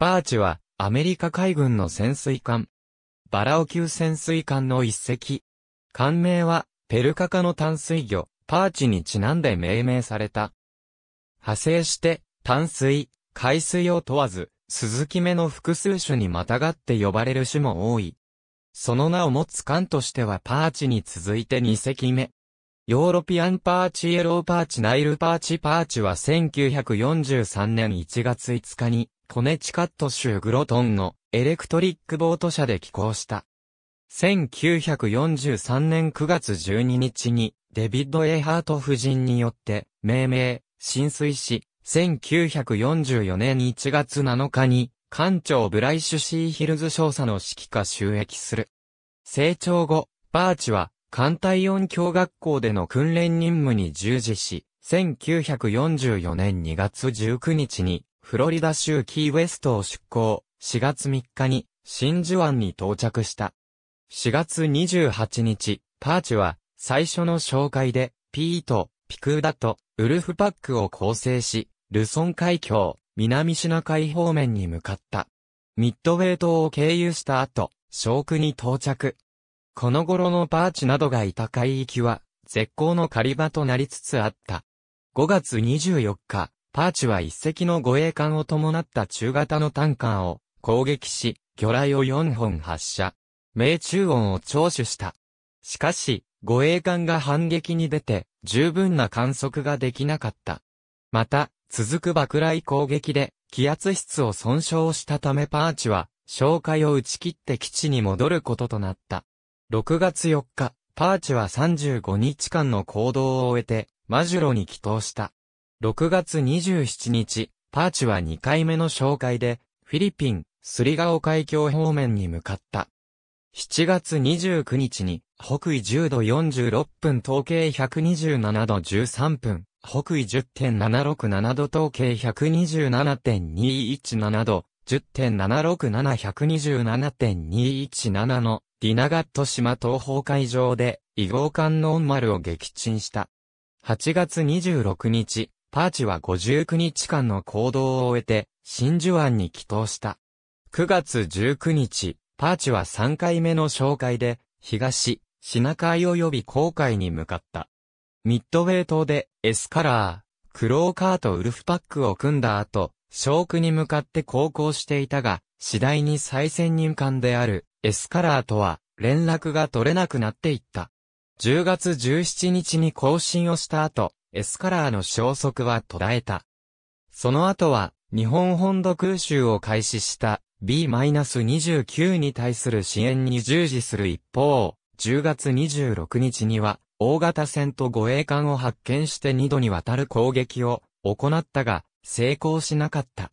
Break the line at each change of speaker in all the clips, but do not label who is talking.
バーチは、アメリカ海軍の潜水艦。バラオ級潜水艦の一隻。艦名は、ペルカカの淡水魚、パーチにちなんで命名された。派生して、淡水、海水を問わず、鈴木目の複数種にまたがって呼ばれる種も多い。その名を持つ艦としてはパーチに続いて2隻目。ヨーロピアンパーチイエローパーチナイルパーチパーチは1943年1月5日にコネチカット州グロトンのエレクトリックボート社で寄港した。1943年9月12日にデビッド・エハート夫人によって命名、浸水し、1944年1月7日に艦長ブライシュシーヒルズ少佐の指揮下収益する。成長後、パーチは艦隊音響学校での訓練任務に従事し、1944年2月19日に、フロリダ州キーウェストを出港、4月3日に、真珠湾に到着した。4月28日、パーチは、最初の紹介で、ピート、ピクーダと、ウルフパックを構成し、ルソン海峡、南シナ海方面に向かった。ミッドウェイ島を経由した後、ショークに到着。この頃のパーチなどがいた海域は、絶好の狩り場となりつつあった。5月24日、パーチは一隻の護衛艦を伴った中型のタンカーを攻撃し、魚雷を4本発射。命中音を聴取した。しかし、護衛艦が反撃に出て、十分な観測ができなかった。また、続く爆雷攻撃で、気圧室を損傷したためパーチは、紹介を打ち切って基地に戻ることとなった。6月4日、パーチは35日間の行動を終えて、マジュロに帰投した。6月27日、パーチは2回目の紹介で、フィリピン、スリガオ海峡方面に向かった。7月29日に、北緯10度46分統計127度13分、北緯10.767度統計127.217度、10.767127.217のディナガット島東方海上で、異号艦のオンルを撃沈した。8月26日、パーチは59日間の行動を終えて、真珠湾に帰島した。9月19日、パーチは3回目の紹介で、東、シナ海及び航海に向かった。ミッドウェイ島で、エスカラー、クローカーとウルフパックを組んだ後、ショークに向かって航行していたが、次第に再先任艦である、エスカラーとは連絡が取れなくなっていった。10月17日に更新をした後、エスカラーの消息は途絶えた。その後は、日本本土空襲を開始した B-29 に対する支援に従事する一方、10月26日には、大型船と護衛艦を発見して2度にわたる攻撃を行ったが、成功しなかった。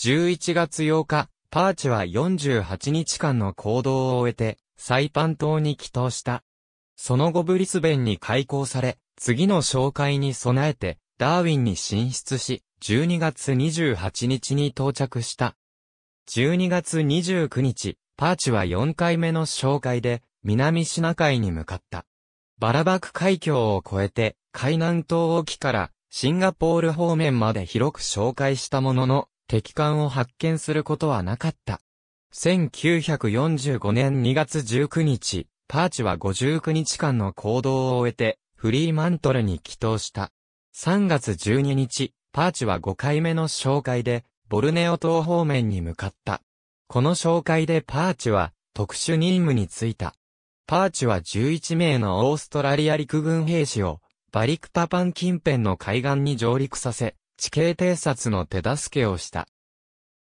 11月8日、パーチは48日間の行動を終えて、サイパン島に帰島した。その後ブリスベンに開港され、次の紹介に備えて、ダーウィンに進出し、12月28日に到着した。12月29日、パーチは4回目の紹介で、南シナ海に向かった。バラバク海峡を越えて、海南島沖からシンガポール方面まで広く紹介したものの、敵艦を発見することはなかった。1945年2月19日、パーチは59日間の行動を終えて、フリーマントルに帰投した。3月12日、パーチは5回目の紹介で、ボルネオ島方面に向かった。この紹介でパーチは特殊任務に就いた。パーチは11名のオーストラリア陸軍兵士をバリクパパン近辺の海岸に上陸させ、地形偵察の手助けをした。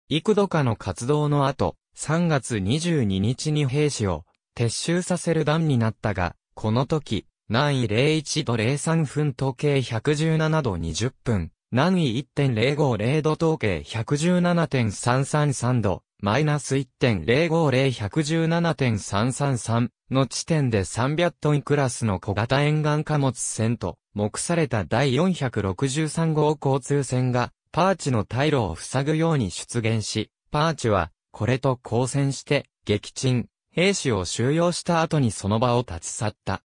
幾度かの活動の後、3月22日に兵士を撤収させる段になったが、この時、南緯01度03分時計117度20分、南緯1.050度統計117.333度、マイナス1.050117.333の地点で300トンクラスの小型沿岸貨物船と目された第463号交通線が、パーチの退路を塞ぐように出現し、パーチは、これと交戦して、撃沈、兵士を収容した後にその場を立ち去った。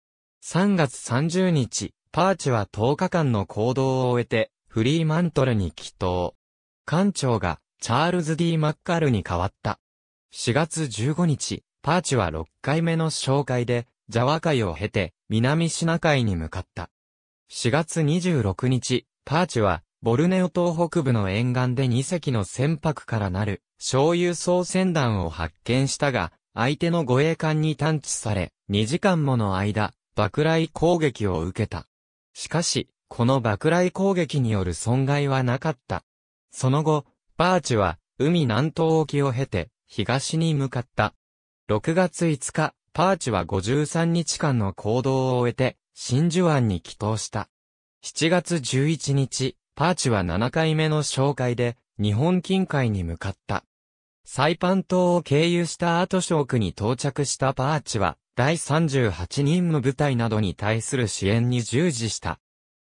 3月30日、パーチは10日間の行動を終えて、フリーマントルに帰投。艦長が、チャールズ・ D・ マッカールに変わった。4月15日、パーチは6回目の紹介で、ジャワ海を経て、南シナ海に向かった。4月26日、パーチは、ボルネオ島北部の沿岸で2隻の船舶からなる、醤油総船団を発見したが、相手の護衛艦に探知され、2時間もの間、爆雷攻撃を受けた。しかし、この爆雷攻撃による損害はなかった。その後、パーチは、海南東沖を経て、東に向かった。6月5日、パーチは53日間の行動を終えて、真珠湾に帰投した。7月11日、パーチは7回目の紹介で、日本近海に向かった。サイパン島を経由した後ークに到着したパーチは、第38任務部隊などに対する支援に従事した。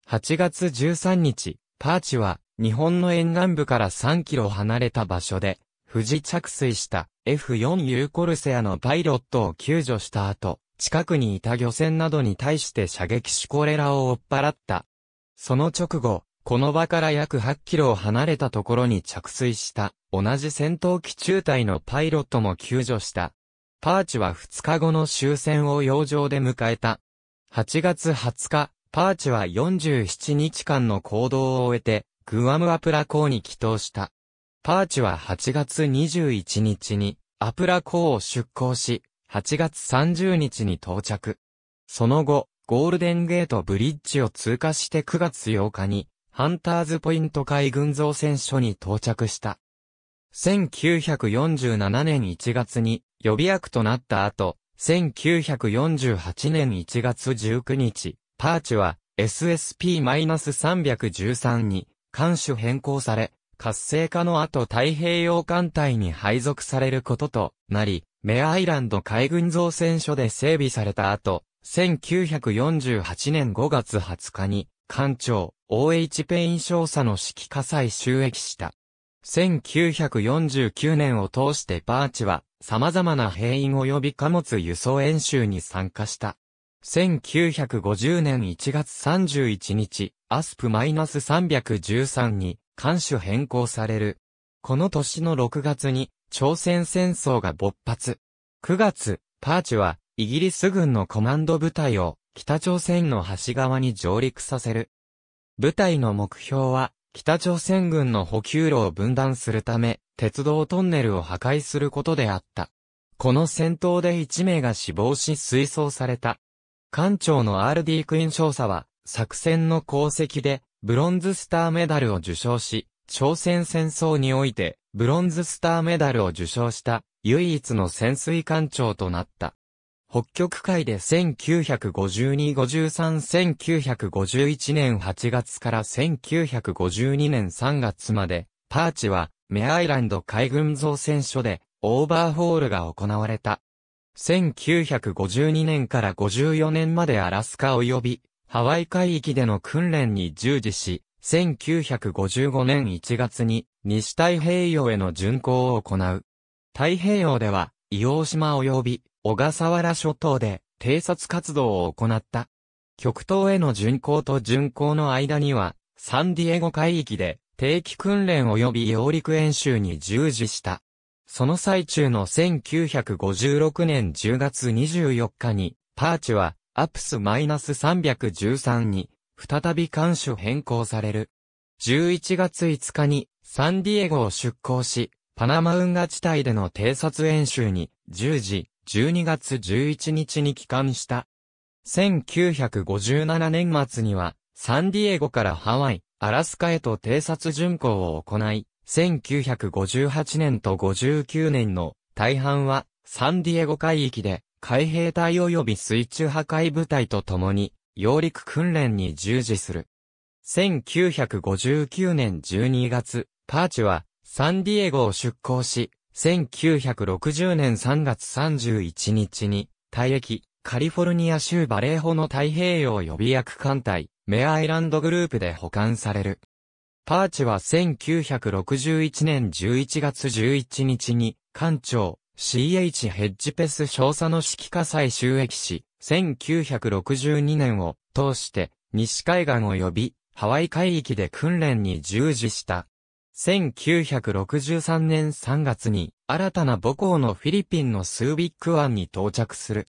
8月13日、パーチは、日本の沿岸部から3キロ離れた場所で、富士着水した F4U コルセアのパイロットを救助した後、近くにいた漁船などに対して射撃しコレラを追っ払った。その直後、この場から約8キロ離れたところに着水した同じ戦闘機中隊のパイロットも救助した。パーチは2日後の終戦を洋上で迎えた。8月20日、パーチは47日間の行動を終えて、グアムアプラ港に帰島した。パーチは8月21日にアプラ港を出港し、8月30日に到着。その後、ゴールデンゲートブリッジを通過して9月8日に、ハンターズポイント海軍造船所に到着した。1947年1月に予備役となった後、1948年1月19日、パーチは SSP-313 に艦種変更され、活性化の後太平洋艦隊に配属されることとなり、メアイランド海軍造船所で整備された後、1948年5月20日に、艦長、OH ペイン少佐の指揮火災収益した。1949年を通してパーチは、様々な兵員及び貨物輸送演習に参加した。1950年1月31日、アスプ -313 に、艦種変更される。この年の6月に朝鮮戦争が勃発。9月、パーチはイギリス軍のコマンド部隊を北朝鮮の端側に上陸させる。部隊の目標は北朝鮮軍の補給路を分断するため鉄道トンネルを破壊することであった。この戦闘で1名が死亡し推送された。艦長の R.D. クイン少佐は作戦の功績でブロンズスターメダルを受賞し、朝鮮戦争において、ブロンズスターメダルを受賞した、唯一の潜水艦長となった。北極海で1952-53-1951年8月から1952年3月まで、パーチは、メアイランド海軍造船所で、オーバーホールが行われた。1952年から54年までアラスカ及び、ハワイ海域での訓練に従事し、1955年1月に西太平洋への巡航を行う。太平洋では、伊黄島及び小笠原諸島で偵察活動を行った。極東への巡航と巡航の間には、サンディエゴ海域で定期訓練及び揚陸演習に従事した。その最中の1956年10月24日に、パーチはアプス -313 に、再び艦首変更される。11月5日に、サンディエゴを出港し、パナマ運河地帯での偵察演習に、10時、12月11日に帰還した。1957年末には、サンディエゴからハワイ、アラスカへと偵察巡航を行い、1958年と59年の大半はサンディエゴ海域で海兵隊及び水中破壊部隊と共に、揚陸訓練に従事する。1959年12月、パーチは、サンディエゴを出港し、1960年3月31日に、退役、カリフォルニア州バレーホの太平洋予備役艦隊、メアイランドグループで保管される。パーチは1961年11月11日に、艦長、CH ヘッジペス少佐の指揮火災収益し、1962年を通して西海岸及びハワイ海域で訓練に従事した。1963年3月に新たな母校のフィリピンのスービック湾に到着する。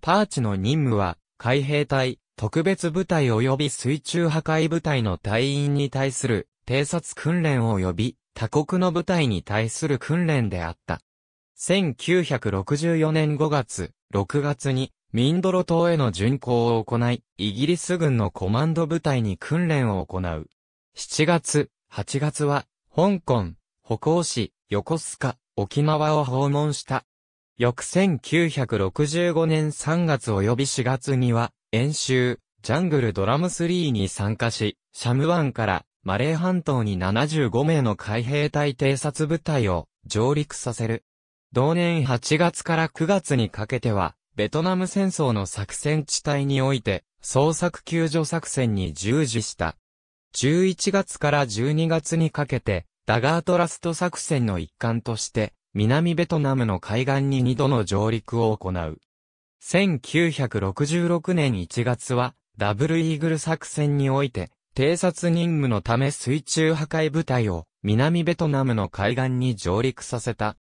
パーチの任務は海兵隊、特別部隊及び水中破壊部隊の隊員に対する偵察訓練及び他国の部隊に対する訓練であった。1964年5月、6月に、ミンドロ島への巡航を行い、イギリス軍のコマンド部隊に訓練を行う。7月、8月は、香港、北欧市、横須賀、沖縄を訪問した。翌1965年3月及び4月には、演習、ジャングルドラム3に参加し、シャム湾からマレー半島に75名の海兵隊偵察部隊を上陸させる。同年8月から9月にかけては、ベトナム戦争の作戦地帯において、捜索救助作戦に従事した。11月から12月にかけて、ダガートラスト作戦の一環として、南ベトナムの海岸に2度の上陸を行う。1966年1月は、ダブルイーグル作戦において、偵察任務のため水中破壊部隊を南ベトナムの海岸に上陸させた。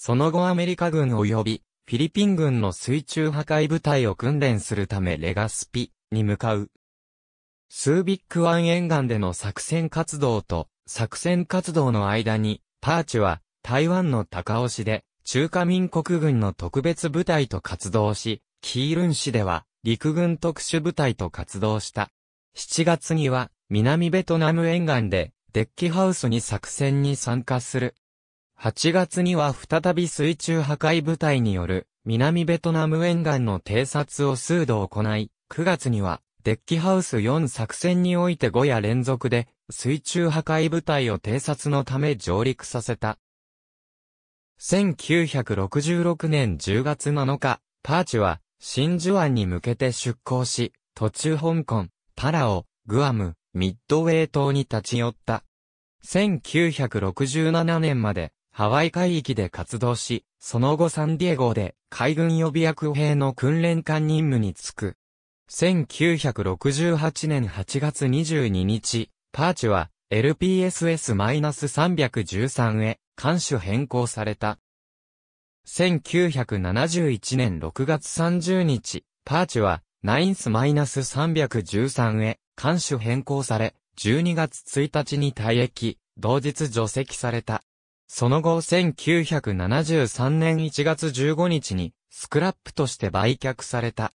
その後アメリカ軍及びフィリピン軍の水中破壊部隊を訓練するためレガスピに向かう。スービック湾沿岸での作戦活動と作戦活動の間に、パーチは台湾の高尾市で中華民国軍の特別部隊と活動し、キールン市では陸軍特殊部隊と活動した。7月には南ベトナム沿岸でデッキハウスに作戦に参加する。8月には再び水中破壊部隊による南ベトナム沿岸の偵察を数度行い、9月にはデッキハウス4作戦において5夜連続で水中破壊部隊を偵察のため上陸させた。1966年10月7日、パーチは真珠湾に向けて出港し、途中香港、パラオ、グアム、ミッドウェイ島に立ち寄った。1967年までハワイ海域で活動し、その後サンディエゴで海軍予備役兵の訓練艦任務に就く。1968年8月22日、パーチは LPSS-313 へ艦種変更された。1971年6月30日、パーチはナインス -313 へ艦種変更され、12月1日に退役、同日除籍された。その後1973年1月15日にスクラップとして売却された。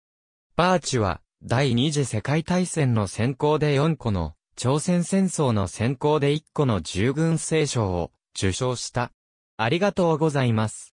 バーチは第二次世界大戦の先行で4個の、朝鮮戦争の先行で1個の従軍聖賞を受賞した。ありがとうございます。